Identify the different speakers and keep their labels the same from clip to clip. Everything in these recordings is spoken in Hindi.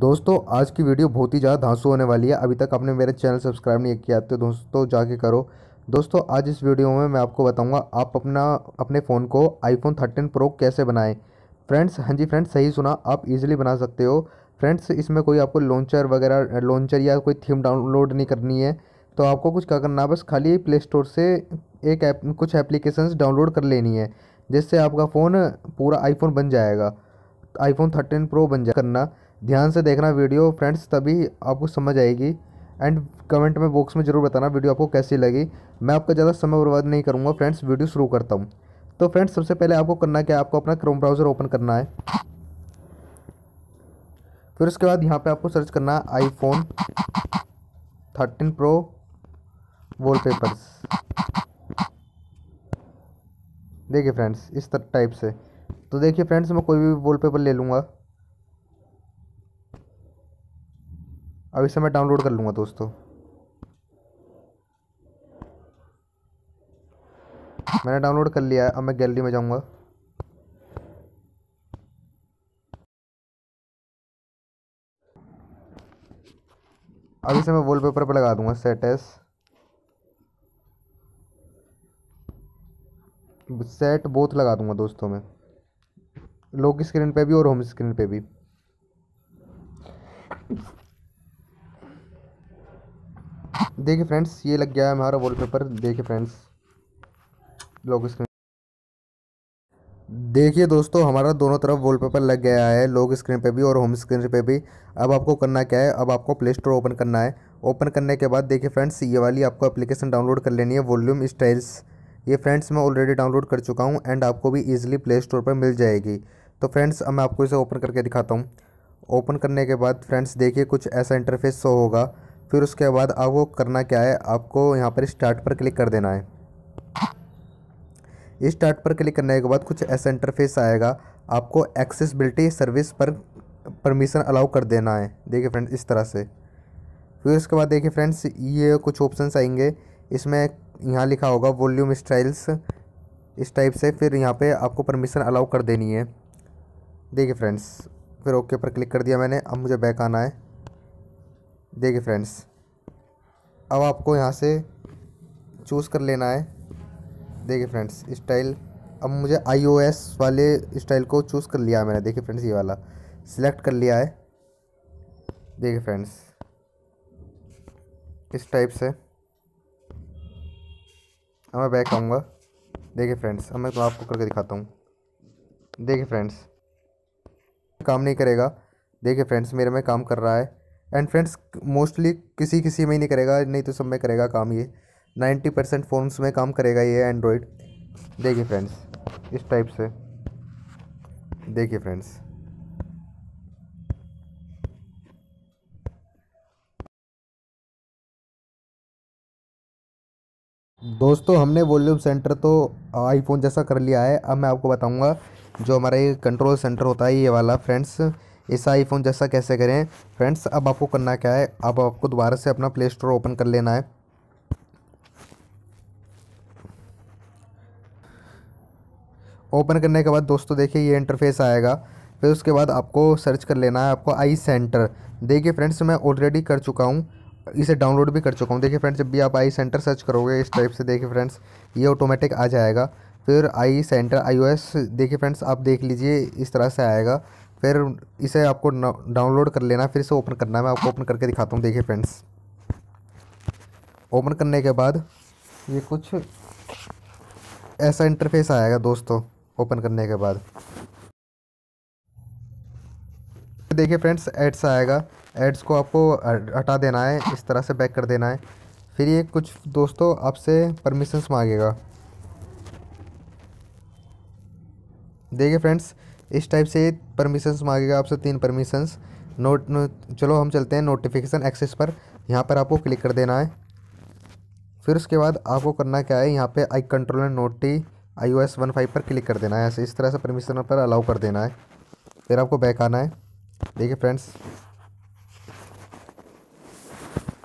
Speaker 1: दोस्तों आज की वीडियो बहुत ही ज़्यादा धांसू होने वाली है अभी तक आपने मेरे चैनल सब्सक्राइब नहीं किया तो दोस्तों जाके करो दोस्तों आज इस वीडियो में मैं आपको बताऊंगा आप अपना अपने फ़ोन को आईफोन 13 प्रो कैसे बनाएं फ्रेंड्स हाँ जी फ्रेंड्स सही सुना आप इजीली बना सकते हो फ्रेंड्स इसमें कोई आपको लॉन्चर वगैरह लॉन्चर या कोई थीम डाउनलोड नहीं करनी है तो आपको कुछ क्या करना है बस खाली प्ले स्टोर से एक ऐप एप, कुछ एप्लीकेशन डाउनलोड कर लेनी है जिससे आपका फ़ोन पूरा आईफोन बन जाएगा आईफोन थर्टीन प्रो बन जा करना ध्यान से देखना वीडियो फ्रेंड्स तभी आपको समझ आएगी एंड कमेंट में बॉक्स में ज़रूर बताना वीडियो आपको कैसी लगी मैं आपका ज़्यादा समय बर्बाद नहीं करूँगा फ्रेंड्स वीडियो शुरू करता हूँ तो फ्रेंड्स सबसे पहले आपको करना क्या आपको अपना क्रोम ब्राउज़र ओपन करना है फिर उसके बाद यहाँ पे आपको सर्च करना है आईफोन थर्टीन प्रो वॉलपेपर्स देखिए फ्रेंड्स इस टाइप से तो देखिए फ्रेंड्स मैं कोई भी पेपर ले लूँगा अब इसे मैं डाउनलोड कर लूँगा दोस्तों मैंने डाउनलोड कर लिया है अब मैं गैलरी में जाऊँगा अब इसे मैं वॉलपेपर पर लगा दूंगा सेट सेट बोथ लगा दूंगा दोस्तों मैं लोग की स्क्रीन पे भी और होम स्क्रीन पे भी देखिए फ्रेंड्स ये लग गया है हमारा वॉलपेपर देखिए फ्रेंड्स लोग स्क्रीन देखिए दोस्तों हमारा दोनों तरफ वॉलपेपर लग गया है लोग स्क्रीन पे भी और होम स्क्रीन पे भी अब आपको करना क्या है अब आपको प्ले स्टोर ओपन करना है ओपन करने के बाद देखिए फ्रेंड्स ये वाली आपको एप्लीकेशन डाउनलोड कर लेनी है वॉल्यूम स्टाइल्स ये फ्रेंड्स मैं ऑलरेडी डाउनलोड कर चुका हूँ एंड आपको भी ईजिली प्ले स्टोर पर मिल जाएगी तो फ्रेंड्स अब मैं आपको इसे ओपन करके दिखाता हूँ ओपन करने के बाद फ्रेंड्स देखिए कुछ ऐसा इंटरफेस शो होगा फिर उसके बाद आपको करना क्या है आपको यहाँ पर स्टार्ट पर क्लिक कर देना है स्टार्ट पर क्लिक करने के बाद कुछ ऐसा इंटरफेस आएगा आपको एक्सेसबिलिटी सर्विस पर परमिशन अलाउ कर देना है देखिए फ्रेंड्स इस तरह से फिर उसके बाद देखिए फ्रेंड्स ये कुछ ऑप्शंस आएंगे इसमें यहाँ लिखा होगा वॉल्यूम स्टाइल्स इस टाइप से फिर यहाँ पे आपको परमिशन अलाउ कर देनी है देखिए फ्रेंड्स फिर ओके पर क्लिक कर दिया मैंने अब मुझे बैक आना है देखिए फ्रेंड्स अब आपको यहाँ से चूज़ कर लेना है देखिए फ्रेंड्स स्टाइल अब मुझे आईओएस वाले स्टाइल को चूज़ कर लिया मैंने देखिए फ्रेंड्स ये वाला सिलेक्ट कर लिया है देखिए फ्रेंड्स इस टाइप से अब मैं बैक आऊँगा देखिए फ्रेंड्स अब मैं तो आपको करके दिखाता हूँ देखिए फ्रेंड्स काम नहीं करेगा देखिए फ्रेंड्स मेरे में काम कर रहा है एंड फ्रेंड्स मोस्टली किसी किसी में ही नहीं करेगा नहीं तो सब में करेगा काम ये नाइन्टी परसेंट फ़ोन्स में काम करेगा ये एंड्रॉयड देखिए फ्रेंड्स इस टाइप से देखिए फ्रेंड्स दोस्तों हमने वॉल्यूम सेंटर तो आईफोन जैसा कर लिया है अब मैं आपको बताऊंगा जो हमारा ये कंट्रोल सेंटर होता है ये वाला फ्रेंड्स ऐसा आईफोन जैसा कैसे करें फ्रेंड्स अब आपको करना क्या है अब आपको दोबारा से अपना प्ले स्टोर ओपन कर लेना है ओपन करने के बाद दोस्तों देखिए ये इंटरफेस आएगा फिर उसके बाद आपको सर्च कर लेना है आपको आई सेंटर देखिए फ्रेंड्स मैं ऑलरेडी कर चुका हूँ इसे डाउनलोड भी कर चुका हूँ देखिए फ्रेंड्स जब भी आप आई सेंटर सर्च करोगे इस टाइप से देखिए फ्रेंड्स ये ऑटोमेटिक आ जाएगा फिर आई सेंटर आई देखिए फ्रेंड्स आप देख लीजिए इस तरह से आएगा फिर इसे आपको डाउनलोड कर लेना फिर इसे ओपन करना है मैं आपको ओपन करके दिखाता हूँ देखिए फ्रेंड्स ओपन करने के बाद ये कुछ ऐसा इंटरफेस आएगा दोस्तों ओपन करने के बाद देखिए फ्रेंड्स एड्स आएगा एड्स को आपको हटा देना है इस तरह से बैक कर देना है फिर ये कुछ दोस्तों आपसे परमिशंस मांगेगा देखिए फ्रेंड्स इस टाइप से परमिशंस मांगेगा आपसे तीन परमिशंस नोट चलो हम चलते हैं नोटिफिकेशन एक्सेस पर यहाँ पर आपको क्लिक कर देना है फिर उसके बाद आपको करना क्या है यहाँ पे आई कंट्रोल एंड नोटी I O S one five पर क्लिक कर देना है ऐसे इस तरह से परमिशन पर अलाउ कर देना है फिर आपको बैक आना है देखिए फ्रेंड्स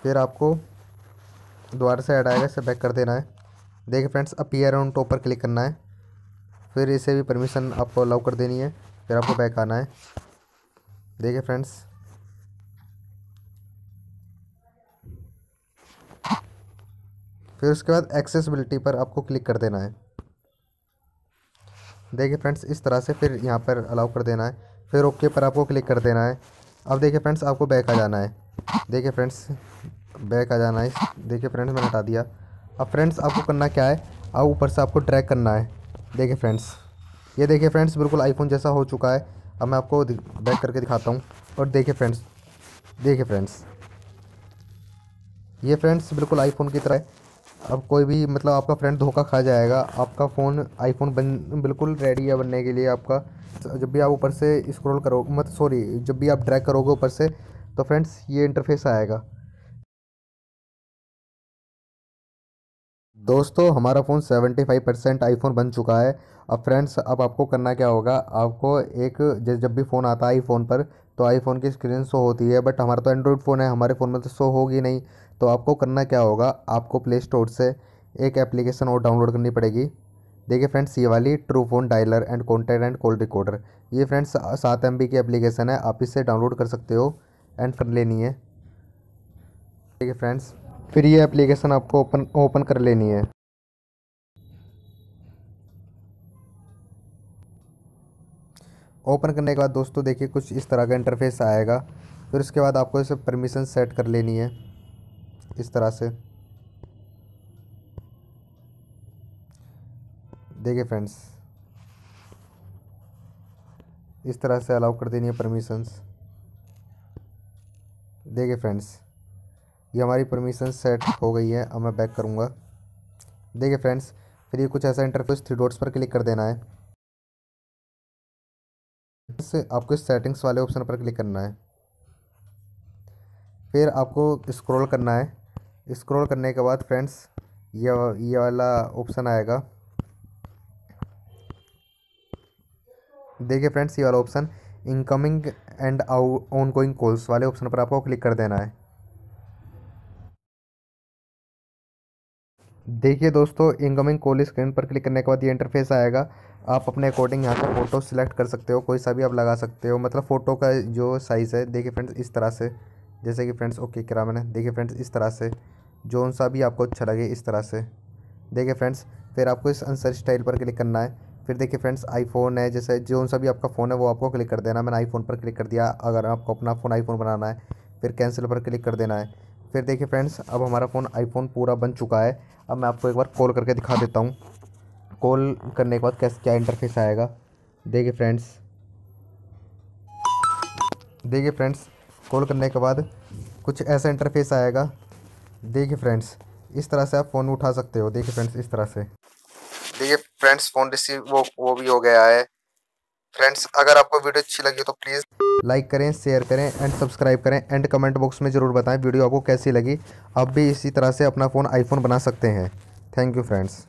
Speaker 1: फिर आपको दोबारा से एड आएगा इसे बैक कर देना है देखिए फ्रेंड्स अपीयर ऑन टॉप पर क्लिक करना है फिर इसे भी परमिशन आपको अलाउ कर देनी है फिर आपको बैक आना है देखिए फ्रेंड्स फिर उसके बाद एक्सेसबिलिटी पर आपको क्लिक कर देना है देखिए फ्रेंड्स इस तरह से फिर यहाँ पर अलाउ कर देना है फिर ओके पर आपको क्लिक कर देना है अब देखिए फ्रेंड्स आपको बैक आ जाना है देखिए फ्रेंड्स बैक आ जाना है देखिए फ्रेंड्स मैंने हटा दिया अब फ्रेंड्स आपको करना क्या है अब ऊपर से आपको ट्रैक करना है देखिए फ्रेंड्स ये देखिए फ्रेंड्स बिल्कुल आईफोन जैसा हो चुका है अब मैं आपको बैक करके दिखाता हूँ और देखिए फ्रेंड्स देखिए फ्रेंड्स ये फ्रेंड्स बिल्कुल आईफोन की तरह है अब कोई भी मतलब आपका फ्रेंड धोखा खा जाएगा आपका फ़ोन आईफोन बन बिल्कुल रेडी है बनने के लिए आपका जब भी आप ऊपर से स्क्रॉल करोगे मत सॉरी जब भी आप ड्रैग करोगे ऊपर से तो फ्रेंड्स ये इंटरफेस आएगा दोस्तों हमारा फ़ोन 75 परसेंट आईफोन बन चुका है अब फ्रेंड्स अब आपको करना क्या होगा आपको एक जब जब भी फ़ोन आता है आईफोन पर तो आईफोन की स्क्रीन शो होती है बट हमारा तो एंड्रॉयड फ़ोन है हमारे फ़ोन में तो शो होगी नहीं तो आपको करना क्या होगा आपको प्ले स्टोर से एक एप्लीकेशन और डाउनलोड करनी पड़ेगी देखिए फ्रेंड्स ये वाली true phone dialer and contact and call recorder ये फ्रेंड्स सात एम की एप्लीकेशन है आप इसे डाउनलोड कर सकते हो एंड कर लेनी है ठीक है फ्रेंड्स फिर ये एप्लीकेशन आपको ओपन ओपन कर लेनी है ओपन करने के बाद दोस्तों देखिए कुछ इस तरह का इंटरफेस आएगा फिर उसके बाद आपको इसे परमिशन सेट कर लेनी है इस तरह से देखिए फ्रेंड्स इस तरह से अलाउ कर देनी है परमिशंस देखिए फ्रेंड्स ये हमारी परमिशन सेट हो गई है अब मैं बैक करूँगा देखिए फ्रेंड्स फिर ये कुछ ऐसा इंटरफेस थ्री डॉट्स पर क्लिक कर देना है आपको इस सेटिंग्स वाले ऑप्शन पर क्लिक करना है फिर आपको स्क्रॉल करना है स्क्रॉल करने के बाद फ्रेंड्स ये ये वाला ऑप्शन आएगा देखिए फ्रेंड्स ये वाला option incoming and out on going calls वाले ऑप्शन पर आपको क्लिक कर देना है देखिए दोस्तों इनकमिंग कॉल स्क्रीन पर क्लिक करने के बाद ये इंटरफेस आएगा आप अपने अकॉर्डिंग यहाँ से फ़ोटो सिलेक्ट कर सकते हो कोई सा भी आप लगा सकते हो मतलब फ़ोटो का जो साइज़ है देखिए फ्रेंड्स इस तरह से जैसे कि फ्रेंड्स ओके करा मैंने देखिए फ्रेंड्स इस तरह से जो सा भी आपको अच्छा लगे इस तरह से देखिए फ्रेंड्स फिर आपको इस आंसर स्टाइल पर क्लिक करना है फिर देखिए फ्रेंड्स आईफोन है जैसे जो सा भी आपका फ़ोन है वो आपको क्लिक कर देना मैंने आईफोन पर क्लिक कर दिया अगर आपको अपना फ़ोन आईफोन बनाना है फिर कैंसिल पर क्लिक कर देना है फिर देखिए फ्रेंड्स अब हमारा फ़ोन आईफोन पूरा बन चुका है अब मैं आपको एक बार कॉल करके दिखा देता हूँ कॉल करने के बाद कैसे क्या इंटरफेस आएगा देखिए फ्रेंड्स देखिए फ्रेंड्स कॉल करने के बाद कुछ ऐसा इंटरफेस आएगा देखिए फ्रेंड्स इस तरह से आप फ़ोन उठा सकते हो देखिए फ्रेंड्स इस तरह से देखिए फ्रेंड्स फ़ोन रिसीव वो वो भी हो गया है फ्रेंड्स अगर आपको वीडियो अच्छी लगी तो प्लीज़ लाइक करें शेयर करें एंड सब्सक्राइब करें एंड कमेंट बॉक्स में ज़रूर बताएं वीडियो आपको कैसी लगी आप भी इसी तरह से अपना फ़ोन आईफोन बना सकते हैं थैंक यू फ्रेंड्स